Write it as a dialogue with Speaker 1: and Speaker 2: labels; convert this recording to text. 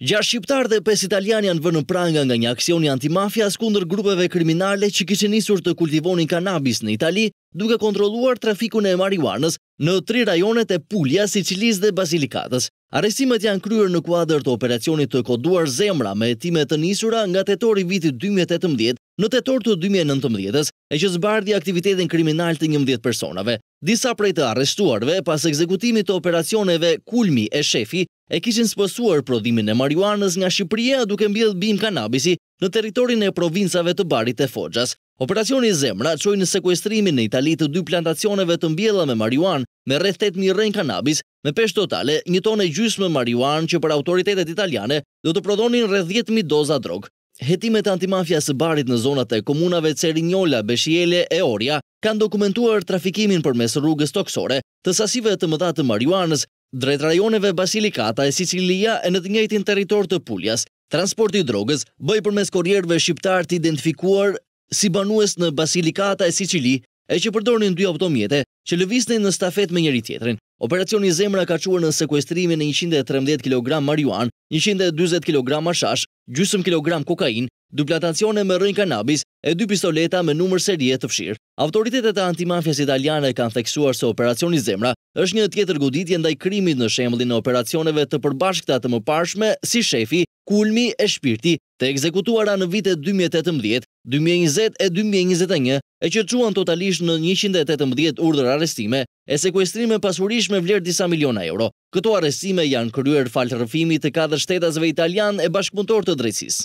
Speaker 1: Gjashtë shqiptar dhe pes italian janë vënë pranga nga një aksioni antimafias kundër grupeve kriminale që kishin nisur të kultivonin kanabis në Itali, duke kontrolluar trafikun e marijuanës në tri rajonet e Pulja, Sicilis dhe Basilikatës. Arrestimet janë kryer në kuadër të operacionit të koduar zemra me hetime të nisura nga tetori vitit Në tetor të 2019-ës, e që zbardhi aktivitetin kriminal të 11 personave, disa prej të arrestuarve pas ekzekutimit të operacioneve Kulmi e Shefi e kishin spësuar prodhimin e marihuanës nga Shqipëria duke mbjell bim kanabisi në teritorin e provincave të barit e Foxhas. Operacioni Zemra qoj në sekuestrimin në Itali të dy plantacioneve të mbjella me marihuan me rreth 8.000 rrën kanabis me peshë totale një tonë e gjysë marihuan që për autoritetet italiane do të prodhonin rreth 10.000 doza drogë. Hetimet antimafia së barit në zonat e komunave Cerinjola, Beshjele e Orja kanë dokumentuar trafikimin për mes rrugës toksore të sasive të mëdha të marihuanës drejt rajoneve Basilikata e Sicilia e në të njëjtin territor të Puljas. Transporti i drogës bëj përmes korrierëve shqiptar të identifikuar si banues në Basilikata e Sicili e që përdornin dy automjete që lëvisnin në stafet me njëri tjetrin. Operacioni Zemra ka quar në sekuestrimin e 113 kg marihuan, 140 kg shash, gjysëm kilogram kokain, dy platacione me rënjë kanabis e dy pistoleta me numër serie të fshirë. Autoritetet e antimafjes italiane kanë theksuar se operacioni Zemra është një tjetër goditje ndaj krimit në shembullin e operacioneve të përbashkëta të mëparshme si shefi, kulmi e shpirti të ekzekutuara në vitet 2018, 2020 e 2021 e që quan totalisht në 118 urdhër arestime e sekuestrime pasurish me vlerë disa miliona euro. Këto arestime janë kryer falë rëfimi të kadrë shtetasve italian e bashkëpuntor të drejtsis.